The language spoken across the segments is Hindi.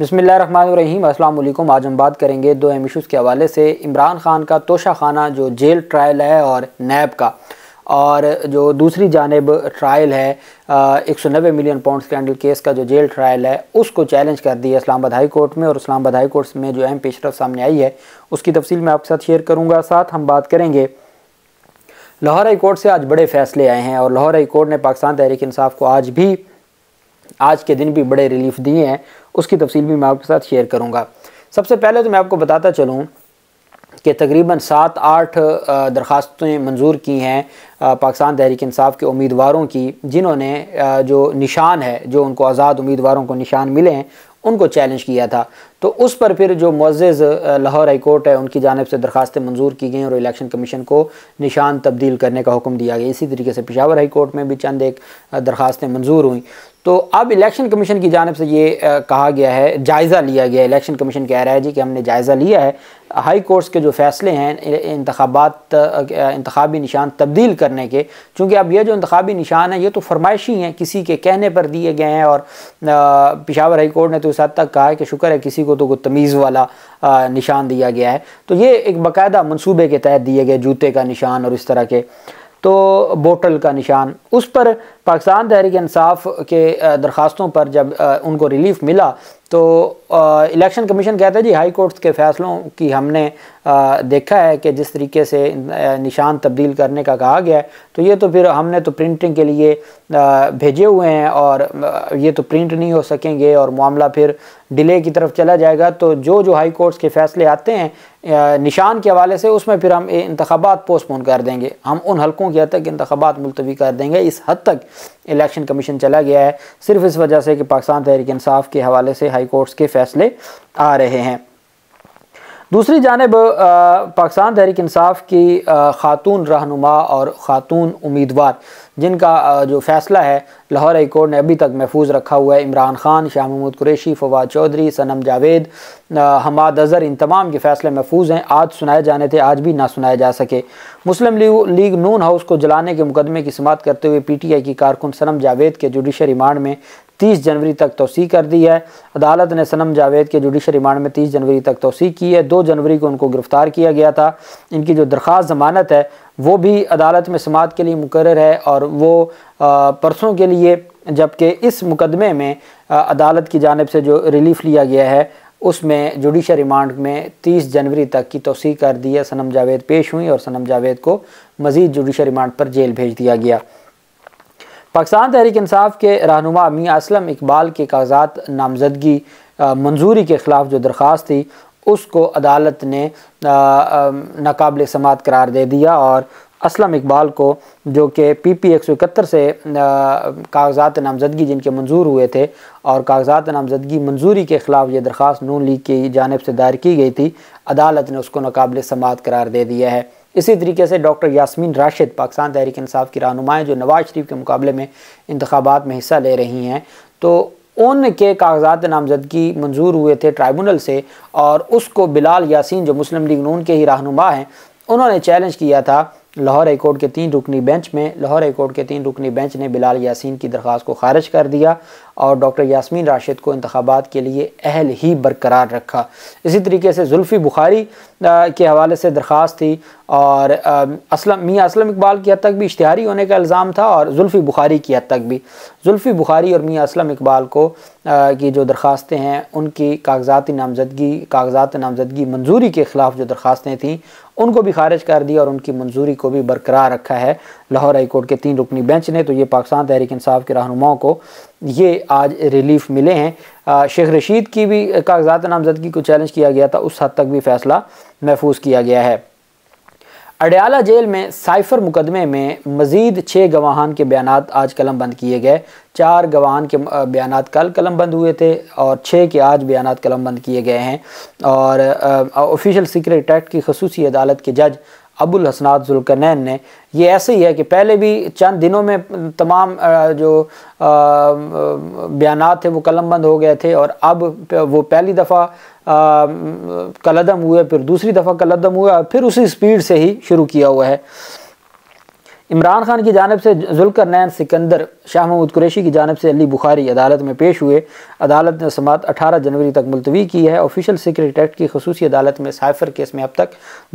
बसमिल्ल रहीम अस्सलाम आज हम बात करेंगे दो अहम इशूज़ के हवाले से इमरान ख़ान का तोशा खाना जो जेल ट्रायल है और नैब का और जो दूसरी जानब ट्रायल है एक सौ नबे मिलियन पाउंड स्कैंडल केस का जो जेल ट्रायल है उसको चैलेंज कर दिया इस्लामाबाद हाई कोर्ट में और इस्लामाबाद हाई कोर्ट में जो अहम पेशरफ सामने आई है उसकी तफसील मैं आपके साथ शेयर करूँगा साथ हम बात करेंगे लाहौर हाई कोर्ट से आज बड़े फैसले आए हैं और लाहौर हाई कोर्ट ने पाकिस्तान तहरीक इंसाफ को आज भी आज के दिन भी बड़े रिलीफ दिए हैं उसकी तफसील भी मैं आपके साथ शेयर करूँगा सबसे पहले तो मैं आपको बताता चलूँ कि तकरीबन सात आठ दरख्वास्तें मंजूर की हैं पाकिस्तान तहरीक इंसाफ के उम्मीदवारों की जिन्होंने जो निशान है जो उनको आज़ाद उम्मीदवारों को निशान मिले हैं उनको चैलेंज किया था तो उस पर फिर जो मोज़ लाहौर हाई कोर्ट है उनकी जानब से दरखास्तें मंजूर की गई और इलेक्शन कमीशन को निशान तब्दील करने का हुक्म दिया गया इसी तरीके से पिशावर हाई कोर्ट में भी चंद एक दरखास्तें मंजूर हुई तो अब इलेक्शन कमीशन की जानब से ये कहा गया है जायज़ा लिया गया इलेक्शन कमीशन कह रहा है जी कि हमने जायज़ा लिया है हाई कोर्ट्स के जो फैसले हैं इंतबात इंतबी निशान तब्दील करने के चूँकि अब यह जो इंतबी निशान है ये तो फरमाइशी हैं किसी के कहने पर दिए गए हैं और पिशावर हाई कोर्ट ने तो इस हद तक कहा है कि शुक्र है किसी को तो तमीज़ वाला निशान दिया गया है तो ये एक बाकायदा मनसूबे के तहत दिए गए जूते का निशान और इस तरह के तो बोटल का निशान उस पर पाकिस्तान तहरीक इंसाफ के दरख्वास्तों पर जब उनको रिलीफ मिला तो इलेक्शन कमीशन कहता है जी हाई कोर्ट्स के फैसलों की हमने आ, देखा है कि जिस तरीके से निशान तब्दील करने का कहा गया है तो ये तो फिर हमने तो प्रिंटिंग के लिए आ, भेजे हुए हैं और ये तो प्रिंट नहीं हो सकेंगे और मामला फिर डिले की तरफ चला जाएगा तो जो जो हाई कोर्ट्स के फैसले आते हैं निशान के हवाले से उसमें फिर हम इंतबात पोस्टपोन कर देंगे हम उन हलकों के हद तक इंतबात मुलतवी कर देंगे इस हद तक इलेक्शन कमीशन चला गया है सिर्फ इस वजह से कि पाकिस्तान तहरीक के हवाले से हाई कोर्ट्स के फैसले आ रहे हैं दूसरी जानब पाकिस्तान तहरीक इंसाफ की ख़ातून रहनुमा और ख़ातून उम्मीदवार जिनका जो फ़ैसला है लाहौर हाई कोर्ट ने अभी तक महफूज रखा हुआ है इमरान खान शाह महमूद कुरेशी फवाद चौधरी सनम जावेद हमाद अज़र इन तमाम के फ़ैसले महफूज हैं आज सुनाए जाने थे आज भी ना सुनाए जा सके मुस्लिम लीग नून हाउस को जलाने के मुकदमे की समात करते हुए पी टी आई की कारकुन सनम जावेद के जुडिशल रिमांड में तीस जनवरी तक तोसी कर दी है अदालत ने सनम जावेद के जुडिशल रिमांड में तीस जनवरी तक तोसी की है दो जनवरी को उनको गिरफ़्तार किया गया था इनकी जो दरख्वास्त ज़मानत है वो भी अदालत में समात के लिए मुकर है और वो परसों के लिए जबकि इस मुकदमे में अदालत की जानब से जो रिलीफ लिया गया है उसमें जुडिशल रिमांड में 30 जनवरी तक की तोसी कर दी है सनम जावेद पेश हुई और सनम जावेद को मज़ीद जुडिशल रिमांड पर जेल भेज दिया गया पाकिस्तान तहरीक इंसाफ के रहनुमा मियाँ असलम इकबाल के कागजात नामजदगी मंजूरी के ख़िलाफ़ जो दरख्वास्त थी उसको अदालत ने नाकबिल समात करार दे दिया और असलम इकबाल को जो कि पी पी एक सौ इकहत्तर से कागजात नामजदगी जिनके मंजूर हुए थे और कागजात नामजदगी मंजूरी के ख़िलाफ़ ये दरख्वास्त नून लीग की जानब से दायर की गई थी अदालत ने उसको नाकबिल समात करार दे दिया है इसी तरीके से डॉक्टर यासमीन राशिद पाकिस्तान तहरीक इंसाफ की रहनुमाएँ जो नवाज शरीफ के मुकाबले में इंतबात में हिस्सा ले रही हैं तो उनके कागजात नामजदगी मंजूर हुए थे ट्राइबूनल से और उसको बिलाल यासिन जो मुस्लिम लीग नून के ही रहनुमा हैं उन्होंने चैलेंज किया था लाहौर हाईकोर्ट के तीन रुकनी बेंच में लाहौर हाईकोर्ट के तीन रुकनी बेंच ने बिलाल यासिन की दरख्वास्त को खारिज कर दिया और डॉक्टर यासमीन राशिद को इंतबात के लिए अहल ही बरकरार रखा इसी तरीके से जुल्फ़ी बुखारी के हवाले से दरख्वास्त थी और असलम मियाँ असलम इकबाल की हद तक भी इश्तहारी होने का इल्ज़ाम था और जुल्फ़ी बुखारी की हद तक भी जुल्फ़ी बुखारी और मियाँ असलम इकबाल को की जो दरख्वास्तें हैं उनकी कागजाती नामजदगी कागजात नामजदगी मंजूरी के ख़िलाफ़ जो दरख्वास्तें थीं उनको भी खारिज कर दिया और उनकी मंजूरी को भी बरकरार रखा है लाहौर हाई कोर्ट के तीन रुकनी बेंच ने तो ये पाकिस्तान तहरीक इंसाफ के रहनुमाओं को ये आज रिलीफ मिले हैं शेख रशीद की भी कागजात नामजदगी को चैलेंज किया गया था उस हद तक भी फैसला महफूज किया गया है अडयाला जेल में साइफर मुकदमे में मजीद छः गवाहान के बयान आज कलम बंद किए गए चार गवाहान के बयान कल कलम बंद हुए थे और छः के आज बयान कलम बंद किए गए हैं और ऑफिशियल सीक्रेट एक्ट की खसूसी अदालत के जज अबुल हसनात जुल्कनैन ने ये ऐसे ही है कि पहले भी चंद दिनों में तमाम जो बयान थे वो कलमबंद हो गए थे और अब वो पहली दफ़ा कलदम हुए फिर दूसरी दफ़ा कलदम हुआ फिर उसी स्पीड से ही शुरू किया हुआ है इमरान खान की जानब से जुलकर नैन सिकंदर शाह महमूद कुरेशी की जानब से अली बुखारी अदालत में पेश हुए अदालत ने समात 18 जनवरी तक मुलतवी की है ऑफिशियल सिक्योरिटी एक्ट की खसूस अदालत में साइफर केस में अब तक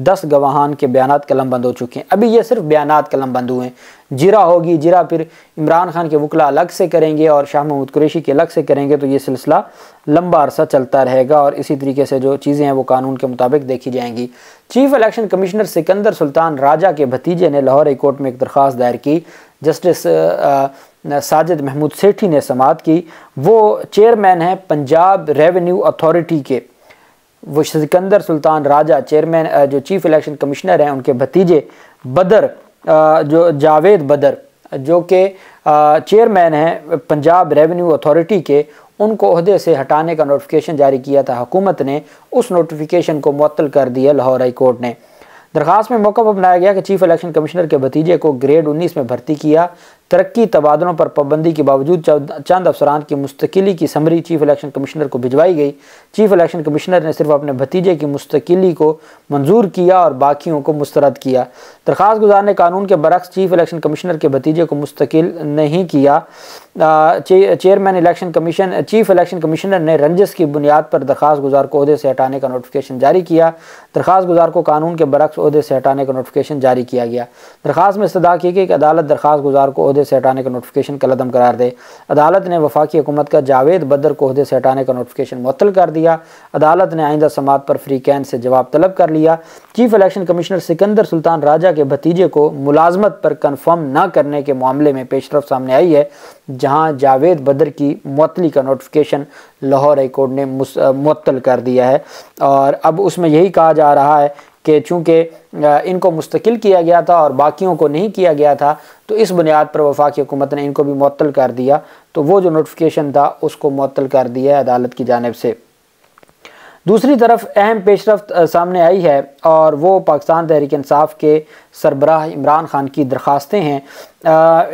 10 गवाहान के बयान कलम बंद हो चुके हैं अभी ये सिर्फ बयान कलम बंद हुए हैं जिरा होगी जिरा फिर इमरान खान के वकला अलग से करेंगे और शाह महमूद कुरेशी के अलग से करेंगे तो ये सिलसिला लंबा अरसा चलता रहेगा और इसी तरीके से जो चीज़ें हैं वो कानून के मुताबिक देखी जाएंगी chief election commissioner Sikandar Sultan Raja के भतीजे ने लाहौर हाई कोर्ट में एक दरख्वास्त दायर की जस्टिस साजिद महमूद सेठी ने समात की वो चेयरमैन हैं पंजाब रेवेन्यू अथॉरिटी के वो सिकंदर सुल्तान राजा चेयरमैन जो चीफ इलेक्शन कमिश्नर हैं उनके भतीजे बदर जो जावेद बदर जो कि चेयरमैन हैं पंजाब रेवेन्यू अथॉरिटी के उनको अहदे से हटाने का नोटिफिकेशन जारी किया था हुकूमत ने उस नोटिफिकेशन को मअतल कर दिया लाहौर हाई कोर्ट ने दरख्वास्त में मौका पर बनाया गया कि चीफ इलेक्शन कमिश्नर के भतीजे को ग्रेड 19 में भर्ती किया तरक्की तबादलों पर पाबंदी के बावजूद चंद अफसरान की मुस्तकिली की समरी चीफ इलेक्शन कमिश्नर को भिजवाई गई चीफ इलेक्शन कमिश्नर ने सिर्फ अपने भतीजे की मुस्तकिली को मंजूर किया और बाकियों को मुस्तरद किया दरख्वास्त गुजार ने कानून के बरक्स चीफ इलेक्शन कमिश्नर के भतीजे को मुस्तकिल नहीं किया chairman election commission chief election commissioner ने रंजस की बुनियाद पर दरख्वास्त गुजार को अहदे से हटाने का नोटिफिकेशन जारी किया दरख्वास्त गुजार को कानून के बरक्स अहदे से हटाने का नोटिफिकेशन जारी किया गया दरख्वास्त में सदा की गई कि अदालत दरख्वास्त गुजार को कोहदे से हटाने का नोटिफिकेशन कलदम करार दे अदालत ने वफाकी हुकूमत का जावेद बदर कोहदे से हटाने का नोटिफिकेशन मुतल कर दिया अदालत ने आइंदा समात पर फ्री कैन से जवाब तलब कर लिया chief election commissioner Sikandar Sultan Raja के भतीजे को मुलाजमत पर कन्फर्म न करने के मामले में पेशरफ सामने आई है जहाँ जावेद बदर की मुतली का नोटिफिकेशन लाहौर हाई कोर्ट ने मुतल कर दिया है और अब उसमें यही कहा जा रहा है कि चूँकि इनको मुस्तकिल किया गया था और बाकियों को नहीं किया गया था तो इस बुनियाद पर वफाकी हुकूमत ने इनको भी मअतल कर दिया तो वो जो नोटिफिकेशन था उसको मअतल कर दिया है अदालत की जानब से दूसरी तरफ अहम पेशरफ सामने आई है और वो पाकिस्तान तहरीक इंसाफ के सरबराह इमरान खान की दरखास्तें हैं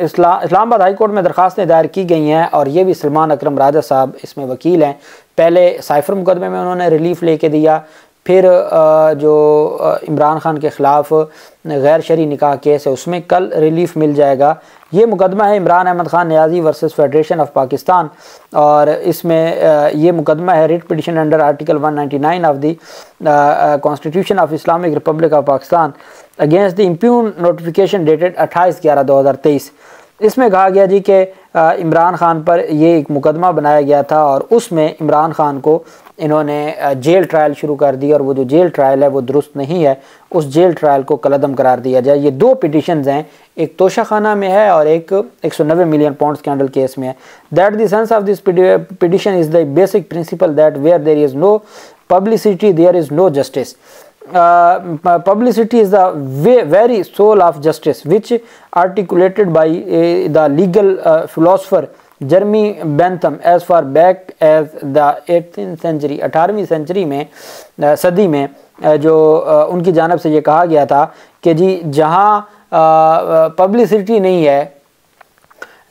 इस्ला इस्लामाबाद हाई कोर्ट में दरखास्तें दायर की गई हैं और ये भी सलमान अकरम राजा साहब इसमें वकील हैं पहले साइफर मुकदमे में उन्होंने रिलीफ लेके दिया फिर जो इमरान खान के ख़िलाफ़ गैर शरी निकाह केस है उसमें कल रिलीफ मिल जाएगा ये मुकदमा है Imran Ahmed Khan Niazi versus federation of Pakistan और इसमें ये मुकदमा है writ petition under article 199 of the constitution of Islamic republic of Pakistan against the impugned notification dated 28 ग्यारह तेईस इसमें कहा गया जी कि इमरान खान पर ये एक मुकदमा बनाया गया था और उसमें इमरान खान को इन्होंने जेल ट्रायल शुरू कर दी और वो जो जेल ट्रायल है वो दुरुस्त नहीं है उस जेल ट्रायल को कलदम करार दिया जाए ये दो पिटिशन हैं एक तोशाखाना में है और एक एक सौ नब्बे मिलियन पाउंड स्कैंडल केस में है that dense of this petition is the basic principle that where there is no publicity there is no justice uh, publicity is the way, very soul of justice which articulated by uh, the legal uh, philosopher Jeremy Bentham as far back as the eighteen century अठारहवीं सेंचुरी में uh, सदी में uh, जो uh, उनकी जानब से ये कहा गया था कि जी जहाँ पब्लिसिटी नहीं है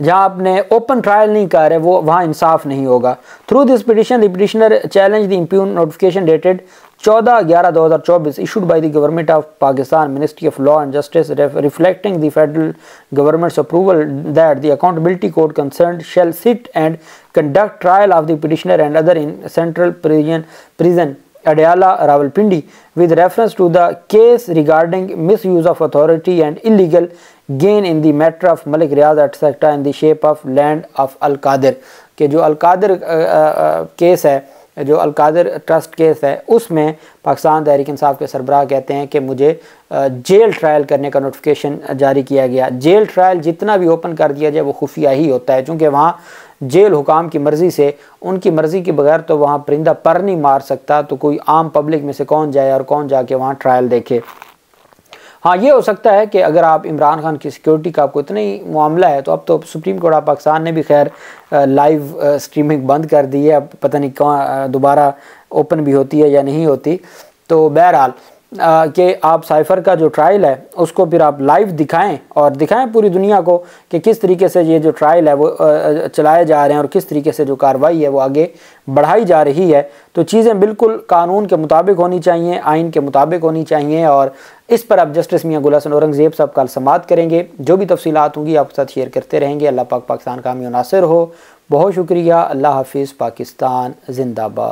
जहाँ आपने ओपन ट्रायल नहीं कर रहे वो वहाँ इंसाफ नहीं होगा through this petition the petitioner challenge the impugned notification dated चौदह ग्यारह दो हज़ार चौबीस issued by the government of Pakistan ministry of law and justice reflecting the federal government's approval that the accountability court concern shall sit and conduct trial of the petitioner and other in central prison Adiala Rawalpindi with reference to the case regarding misuse of authority and illegal gain in the matter of Malik Riaz etc. in the shape of land of Al के जो अलकादिर केस है जो अलकादर ट्रस्ट केस है उसमें पाकिस्तान तहरीक इंसाफ के सरबराह कहते हैं कि मुझे जेल ट्रायल करने का नोटिफिकेशन जारी किया गया जेल ट्रायल जितना भी ओपन कर दिया जाए वो खुफिया ही होता है चूँकि वहाँ जेल हुकाम की मर्ज़ी से उनकी मर्ज़ी के बगैर तो वहाँ परिंदा पर नहीं मार सकता तो कोई आम पब्लिक में से कौन जाए और कौन जाके वहाँ ट्रायल देखे हाँ ये हो सकता है कि अगर आप इमरान खान की सिक्योरिटी का आपको इतना ही मामला है तो अब तो सुप्रीम कोर्ट ऑफ पाकिस्तान ने भी खैर लाइव स्ट्रीमिंग बंद कर दी है अब पता नहीं कहाँ दोबारा ओपन भी होती है या नहीं होती तो बहरहाल कि आप साइफ़र का जो ट्रायल है उसको फिर आप लाइव दिखाएं और दिखाएं पूरी दुनिया को कि किस तरीके से ये जो ट्रायल है वो चलाए जा रहे हैं और किस तरीके से जो कार्रवाई है वो आगे बढ़ाई जा रही है तो चीज़ें बिल्कुल कानून के मुताबिक होनी चाहिए आइन के मुताबिक होनी चाहिए और इस पर आप जस्टिस मियाँ गुलासन औरंगज़ेब साहब का समात करेंगे जो भी तफसीत होंगी आपके साथ शेयर करते रहेंगे अल्लाह पाक पाकिस्तान का मुनासर हो बहुत शुक्रिया अल्लाह हाफिज़ पाकिस्तान जिंदाबाद